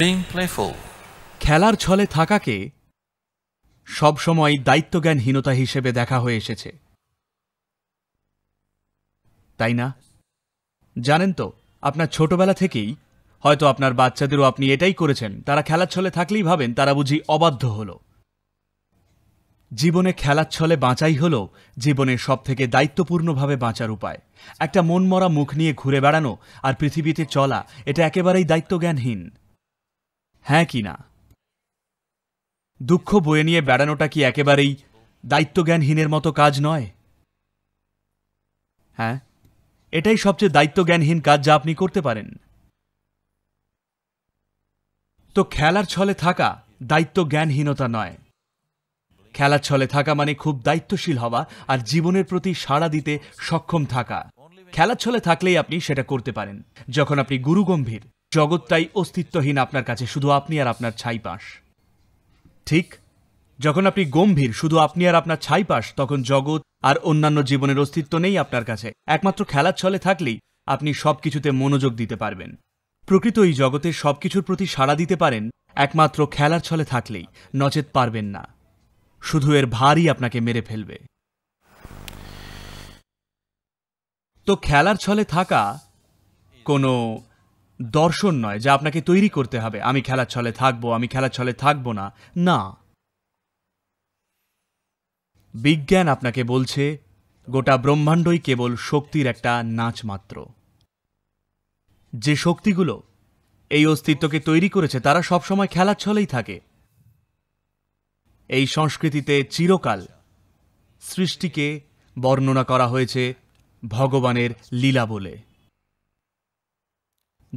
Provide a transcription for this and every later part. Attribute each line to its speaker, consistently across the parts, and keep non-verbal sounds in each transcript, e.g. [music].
Speaker 1: being playful খেলার ছলে থাকাকে সবসময় দায়িত্বজ্ঞানহীনতা হিসেবে দেখা হয়ে এসেছে তাই না জানেন তো আপনার ছোটবেলা থেকেই হয়তো আপনার বাচ্চাদেরও আপনি এটাই করেছেন তারা খেলার ছলে থাকলেই ভাবেন তারা বুঝি অবাধ্য হলো জীবনে খেলার ছলে বাঁচাই হল জীবনের সবথেকে দায়িত্বপূর্ণভাবে বাঁচার উপায় একটা মনমরা মুখ নিয়ে ঘুরে বেড়ানো আর পৃথিবীতে চলা এটা একেবারেই দায়িত্বজ্ঞানহীন হ্যাঁ কি না দুঃখ বয়ে নিয়ে বেড়ানোটা কি একেবারেই দায়িত্বজ্ঞানহীনের মতো কাজ নয় হ্যাঁ এটাই সবচেয়ে দায়িত্বজ্ঞানহীন কাজ যা আপনি করতে পারেন তো খেলার ছলে থাকা দায়িত্বজ্ঞানহীনতা নয় খেলার ছলে থাকা মানে খুব দায়িত্বশীল হওয়া আর জীবনের প্রতি সাড়া দিতে সক্ষম থাকা খেলার ছলে থাকলেই আপনি সেটা করতে পারেন যখন আপনি গুরুগম্ভীর জগৎটাই অস্তিত্বহীন আপনার কাছে শুধু আপনি আর আপনার ছাইপাশ ঠিক যখন আপনি গম্ভীর শুধু আপনি আর আপনার ছাইপাশ তখন জগৎ আর অন্যান্য জীবনের অস্তিত্ব নেই আপনার কাছে একমাত্র খেলার ছলে থাকলেই আপনি সব কিছুতে মনোযোগ দিতে পারবেন প্রকৃত এই জগতের সব কিছুর প্রতি সাড়া দিতে পারেন একমাত্র খেলার ছলে থাকলেই নচেত পারবেন না শুধু এর ভারই আপনাকে মেরে ফেলবে তো খেলার ছলে থাকা কোনো দর্শন নয় যা আপনাকে তৈরি করতে হবে আমি খেলার ছলে থাকবো আমি খেলার ছলে থাকবো না না বিজ্ঞান আপনাকে বলছে গোটা ব্রহ্মাণ্ডই কেবল শক্তির একটা নাচ মাত্র যে শক্তিগুলো এই অস্তিত্বকে তৈরি করেছে তারা সবসময় খেলার ছলেই থাকে এই সংস্কৃতিতে চিরকাল সৃষ্টিকে বর্ণনা করা হয়েছে ভগবানের লীলা বলে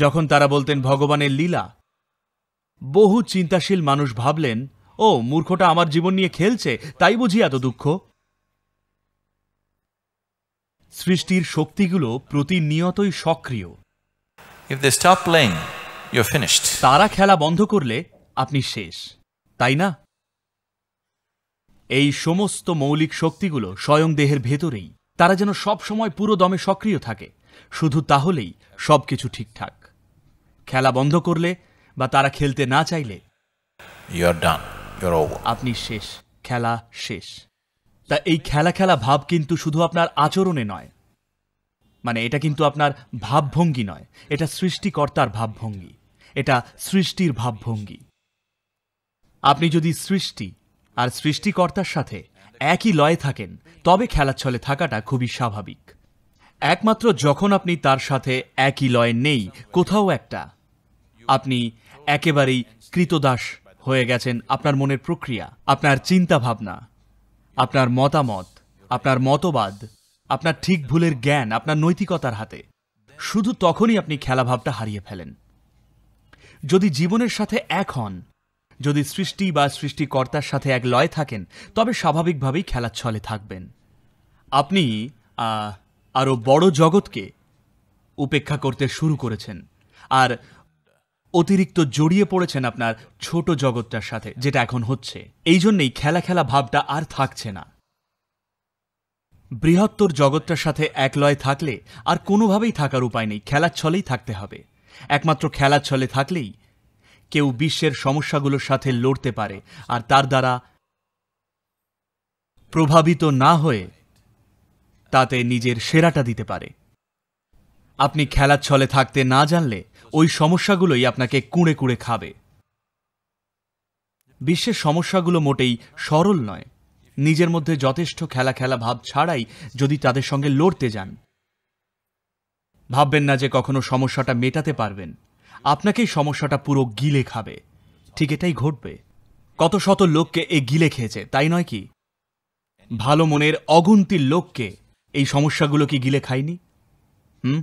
Speaker 1: যখন তারা বলতেন ভগবানের লীলা বহু চিন্তাশীল মানুষ ভাবলেন ও মূর্খটা আমার জীবন নিয়ে খেলছে তাই বুঝি এত দুঃখ সৃষ্টির শক্তিগুলো প্রতিনিয়তই সক্রিয় তারা খেলা বন্ধ করলে আপনি শেষ তাই না এই সমস্ত মৌলিক শক্তিগুলো স্বয়ং দেহের ভেতরেই তারা যেন সব সময় পুরো দমে সক্রিয় থাকে শুধু তাহলেই সবকিছু ঠিকঠাক খেলা বন্ধ করলে বা তারা খেলতে না চাইলে আপনি শেষ খেলা শেষ তা এই খেলা খেলা ভাব কিন্তু শুধু আপনার আচরণে নয় মানে এটা কিন্তু আপনার ভাবভঙ্গি নয় এটা সৃষ্টিকর্তার ভাবভঙ্গি এটা সৃষ্টির ভাবভঙ্গি আপনি যদি সৃষ্টি আর সৃষ্টিকর্তার সাথে একই লয়ে থাকেন তবে খেলাচ্ছলে থাকাটা খুবই স্বাভাবিক একমাত্র যখন আপনি তার সাথে একই লয় নেই কোথাও একটা আপনি একেবারেই কৃতদাস হয়ে গেছেন আপনার মনের প্রক্রিয়া আপনার চিন্তা ভাবনা আপনার মতামত আপনার মতবাদ আপনার ঠিক ভুলের জ্ঞান আপনার নৈতিকতার হাতে শুধু তখনই আপনি খেলাভাবটা হারিয়ে ফেলেন যদি জীবনের সাথে এক হন যদি সৃষ্টি বা সৃষ্টিকর্তার সাথে এক লয় থাকেন তবে স্বাভাবিকভাবেই খেলার ছলে থাকবেন আপনি আরও বড় জগৎকে উপেক্ষা করতে শুরু করেছেন আর অতিরিক্ত জড়িয়ে পড়েছেন আপনার ছোট জগৎটার সাথে যেটা এখন হচ্ছে এই জন্যেই খেলা খেলা ভাবটা আর থাকছে না বৃহত্তর জগৎটার সাথে এক লয় থাকলে আর কোনোভাবেই থাকার উপায় নেই খেলার ছলেই থাকতে হবে একমাত্র খেলার ছলে থাকলেই কেউ বিশ্বের সমস্যাগুলোর সাথে লড়তে পারে আর তার দ্বারা প্রভাবিত না হয়ে তাতে নিজের সেরাটা দিতে পারে আপনি খেলার ছলে থাকতে না জানলে ওই সমস্যাগুলোই আপনাকে কুঁড়ে কুঁড়ে খাবে বিশ্বের সমস্যাগুলো মোটেই সরল নয় নিজের মধ্যে যথেষ্ট খেলা খেলা ভাব ছাড়াই যদি তাদের সঙ্গে লড়তে যান ভাববেন না যে কখনো সমস্যাটা মেটাতে পারবেন আপনাকেই সমস্যাটা পুরো গিলে খাবে ঠিক এটাই ঘটবে কত শত লোককে এ গিলে খেয়েছে তাই নয় কি ভালো মনের অগুন্তির লোককে এই সমস্যাগুলো কি গিলে খায়নি হুম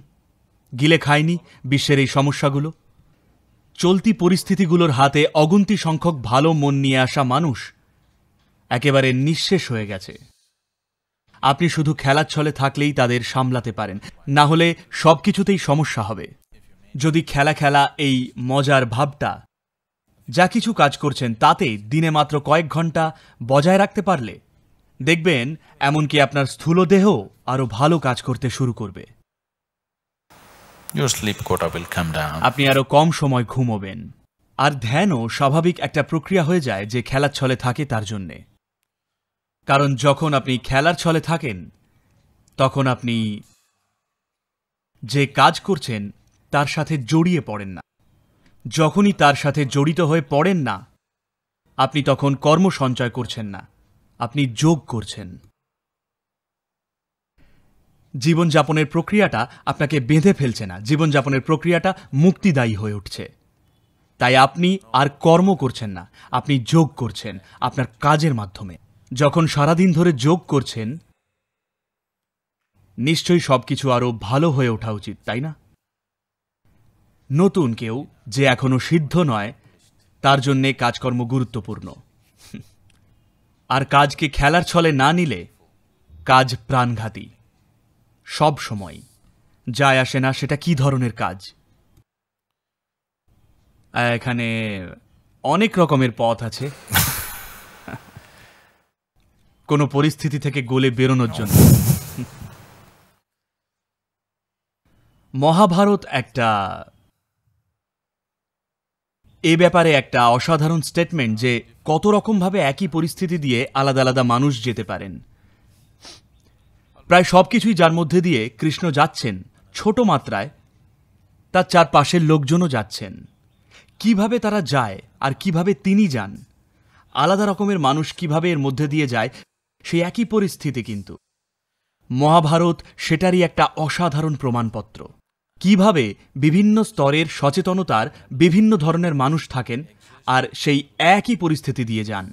Speaker 1: গিলে খায়নি বিশ্বের এই সমস্যাগুলো চলতি পরিস্থিতিগুলোর হাতে অগুন্তি সংখ্যক ভালো মন নিয়ে আসা মানুষ একেবারে নিঃশেষ হয়ে গেছে আপনি শুধু খেলার ছলে থাকলেই তাদের সামলাতে পারেন না হলে সব কিছুতেই সমস্যা হবে যদি খেলা খেলা এই মজার ভাবটা যা কিছু কাজ করছেন তাতে দিনে মাত্র কয়েক ঘন্টা বজায় রাখতে পারলে দেখবেন এমনকি আপনার স্থূল দেহ আরো ভালো কাজ করতে শুরু করবে আপনি আরো কম সময় ঘুমোবেন আর ধ্যানও স্বাভাবিক একটা প্রক্রিয়া হয়ে যায় যে খেলার ছলে থাকে তার জন্যে কারণ যখন আপনি খেলার ছলে থাকেন তখন আপনি যে কাজ করছেন তার সাথে জড়িয়ে পড়েন না যখনই তার সাথে জড়িত হয়ে পড়েন না আপনি তখন কর্ম সঞ্চয় করছেন না আপনি যোগ করছেন জীবনযাপনের প্রক্রিয়াটা আপনাকে বেঁধে ফেলছে না জীবনযাপনের প্রক্রিয়াটা মুক্তিদায়ী হয়ে উঠছে তাই আপনি আর কর্ম করছেন না আপনি যোগ করছেন আপনার কাজের মাধ্যমে যখন সারাদিন ধরে যোগ করছেন নিশ্চয়ই সব কিছু আরও ভালো হয়ে ওঠা উচিত তাই না নতুন কেউ যে এখনও সিদ্ধ নয় তার জন্যে কাজকর্ম গুরুত্বপূর্ণ আর কাজকে খেলার ছলে না নিলে কাজ প্রাণঘাতী সব সময় যায় আসে না সেটা কি ধরনের কাজ এখানে অনেক রকমের পথ আছে কোনো পরিস্থিতি থেকে গোলে বেরোনোর জন্য মহাভারত একটা এ ব্যাপারে একটা অসাধারণ স্টেটমেন্ট যে কত রকমভাবে একই পরিস্থিতি দিয়ে আলাদা আলাদা মানুষ যেতে পারেন প্রায় সব কিছুই যার মধ্যে দিয়ে কৃষ্ণ যাচ্ছেন ছোট মাত্রায় তার চারপাশের লোকজনও যাচ্ছেন কিভাবে তারা যায় আর কিভাবে তিনি যান আলাদা রকমের মানুষ কিভাবে এর মধ্যে দিয়ে যায় সেই একই পরিস্থিতি কিন্তু মহাভারত সেটারই একটা অসাধারণ প্রমাণপত্র কিভাবে বিভিন্ন স্তরের সচেতনতার বিভিন্ন ধরনের মানুষ থাকেন আর সেই একই পরিস্থিতি দিয়ে যান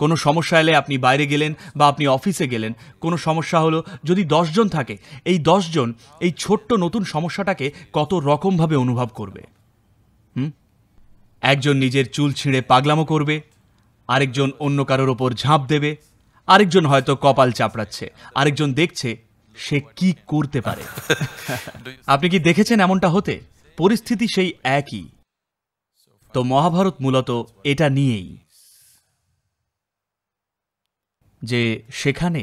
Speaker 1: কোনো সমস্যা এলে আপনি বাইরে গেলেন বা আপনি অফিসে গেলেন কোনো সমস্যা হলো যদি দশজন থাকে এই দশজন এই ছোট্ট নতুন সমস্যাটাকে কত রকমভাবে অনুভব করবে হুম একজন নিজের চুল ছিঁড়ে পাগলামো করবে আরেকজন অন্য কারোর ওপর ঝাঁপ দেবে আরেকজন হয়তো কপাল চাপড়াচ্ছে আরেকজন দেখছে সে কি করতে পারে [laughs] আপনি কি দেখেছেন এমনটা হতে পরিস্থিতি সেই একই তো মহাভারত মূলত এটা নিয়েই যে সেখানে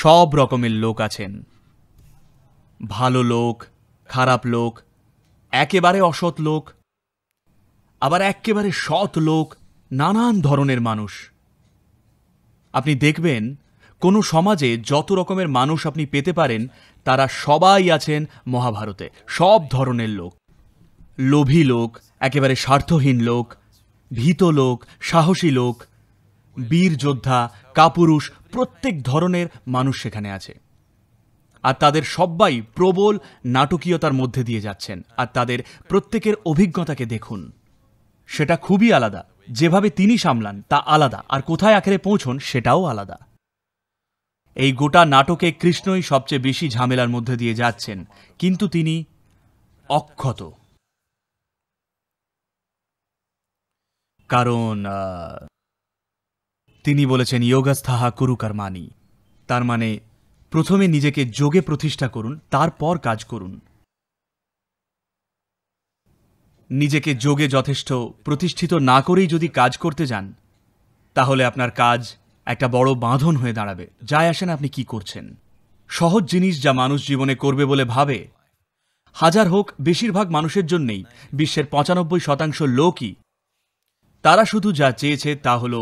Speaker 1: সব রকমের লোক আছেন ভালো লোক খারাপ লোক একেবারে অসৎ লোক আবার একেবারে সৎ লোক নানান ধরনের মানুষ আপনি দেখবেন কোনো সমাজে যত রকমের মানুষ আপনি পেতে পারেন তারা সবাই আছেন মহাভারতে সব ধরনের লোক লোভী লোক একেবারে স্বার্থহীন লোক ভীত লোক সাহসী লোক বীর যোদ্ধা কাপুরুষ প্রত্যেক ধরনের মানুষ সেখানে আছে আর তাদের সবাই প্রবল নাটকীয়তার মধ্যে দিয়ে যাচ্ছেন আর তাদের প্রত্যেকের অভিজ্ঞতাকে দেখুন সেটা খুবই আলাদা যেভাবে তিনি সামলান তা আলাদা আর কোথায় আখেরে পৌঁছন সেটাও আলাদা এই গোটা নাটকে কৃষ্ণই সবচেয়ে বেশি ঝামেলার মধ্যে দিয়ে যাচ্ছেন কিন্তু তিনি অক্ষত কারণ তিনি বলেছেন ইয়োগাস্থাহা মানি তার মানে প্রথমে নিজেকে যোগে প্রতিষ্ঠা করুন তারপর কাজ করুন নিজেকে যোগে যথেষ্ট প্রতিষ্ঠিত না করেই যদি কাজ করতে যান তাহলে আপনার কাজ একটা বড় বাঁধন হয়ে দাঁড়াবে যায় আসেন আপনি কি করছেন সহজ জিনিস যা মানুষ জীবনে করবে বলে ভাবে হাজার হোক বেশিরভাগ মানুষের জন্যেই বিশ্বের পঁচানব্বই শতাংশ লোকই তারা শুধু যা চেয়েছে তা হলো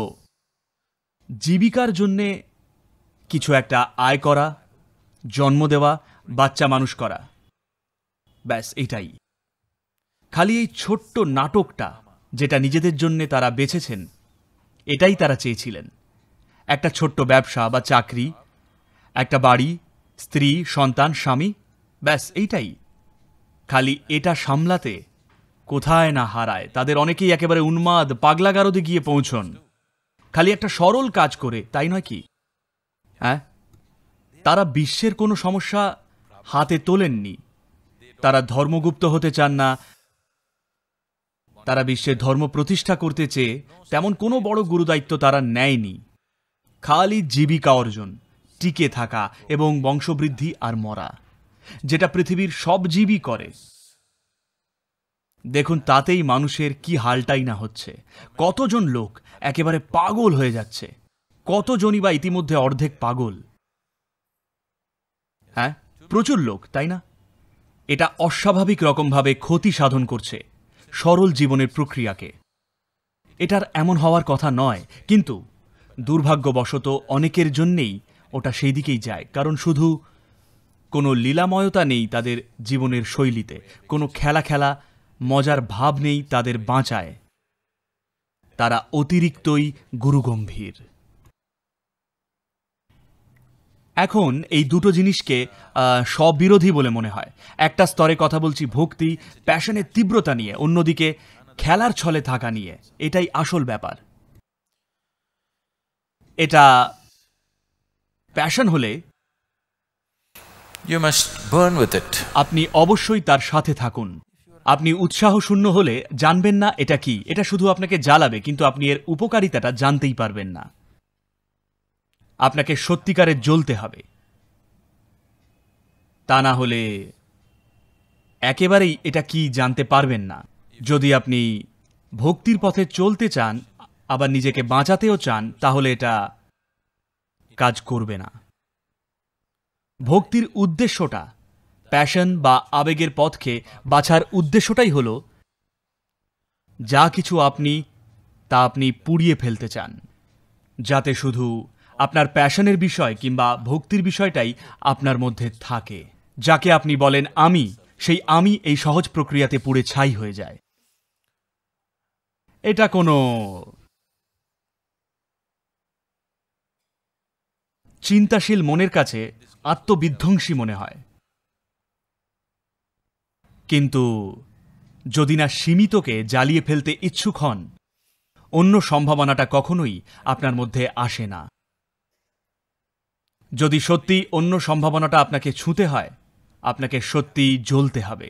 Speaker 1: জীবিকার জন্যে কিছু একটা আয় করা জন্ম দেওয়া বাচ্চা মানুষ করা ব্যাস এটাই খালি এই ছোট্ট নাটকটা যেটা নিজেদের জন্যে তারা বেছেছেন এটাই তারা চেয়েছিলেন একটা ছোট্ট ব্যবসা বা চাকরি একটা বাড়ি স্ত্রী সন্তান স্বামী ব্যাস এইটাই খালি এটা সামলাতে কোথায় না হারায় তাদের অনেকেই একেবারে উন্মাদ পাগলাগারদে গিয়ে পৌঁছন খালি একটা সরল কাজ করে তাই নয় কি হ্যাঁ তারা বিশ্বের কোনো সমস্যা হাতে তোলেননি তারা ধর্মগুপ্ত হতে চান না তারা বিশ্বের ধর্ম প্রতিষ্ঠা করতে চেয়ে তেমন কোনো বড় গুরুদায়িত্ব তারা নেয়নি খালি জীবিকা অর্জন টিকে থাকা এবং বংশবৃদ্ধি আর মরা যেটা পৃথিবীর সব জীবই করে দেখুন তাতেই মানুষের কি হালটাই না হচ্ছে কতজন লোক একেবারে পাগল হয়ে যাচ্ছে কতজনই বা ইতিমধ্যে অর্ধেক পাগল হ্যাঁ প্রচুর লোক তাই না এটা অস্বাভাবিক রকমভাবে ক্ষতি সাধন করছে সরল জীবনের প্রক্রিয়াকে এটার এমন হওয়ার কথা নয় কিন্তু দুর্ভাগ্যবশত অনেকের জন্যেই ওটা সেই দিকেই যায় কারণ শুধু কোনো লীলাময়তা নেই তাদের জীবনের শৈলীতে কোনো খেলা খেলা মজার ভাব নেই তাদের বাঁচায় তারা অতিরিক্তই গুরুগম্ভীর এখন এই দুটো জিনিসকে স্ববিরোধী বলে মনে হয় একটা স্তরে কথা বলছি ভক্তি প্যাশনের তীব্রতা নিয়ে অন্যদিকে খেলার ছলে থাকা নিয়ে এটাই আসল ব্যাপার এটা প্যাশন হলে you must burn with it আপনি অবশ্যই তার সাথে থাকুন আপনি উৎসাহ শূন্য হলে জানবেন না এটা কি এটা শুধু আপনাকে জ্বালাবে কিন্তু আপনি এর উপকারিতাটা জানতেই পারবেন না আপনাকে সত্যিকারে জ্বলতে হবে তা না হলে একেবারেই এটা কি জানতে পারবেন না যদি আপনি ভক্তির পথে চলতে চান আবার নিজেকে বাঁচাতেও চান তাহলে এটা কাজ করবে না ভক্তির উদ্দেশ্যটা প্যাশন বা আবেগের পথকে বাছার উদ্দেশ্যটাই হল যা কিছু আপনি তা আপনি পুড়িয়ে ফেলতে চান যাতে শুধু আপনার প্যাশনের বিষয় কিংবা ভক্তির বিষয়টাই আপনার মধ্যে থাকে যাকে আপনি বলেন আমি সেই আমি এই সহজ প্রক্রিয়াতে পুড়ে ছাই হয়ে যায় এটা কোনো চিন্তাশীল মনের কাছে আত্মবিধ্বংসী মনে হয় কিন্তু যদি না সীমিতকে জ্বালিয়ে ফেলতে ইচ্ছুক হন অন্য সম্ভাবনাটা কখনোই আপনার মধ্যে আসে না যদি সত্যি অন্য সম্ভাবনাটা আপনাকে ছুঁতে হয় আপনাকে সত্যি জ্বলতে হবে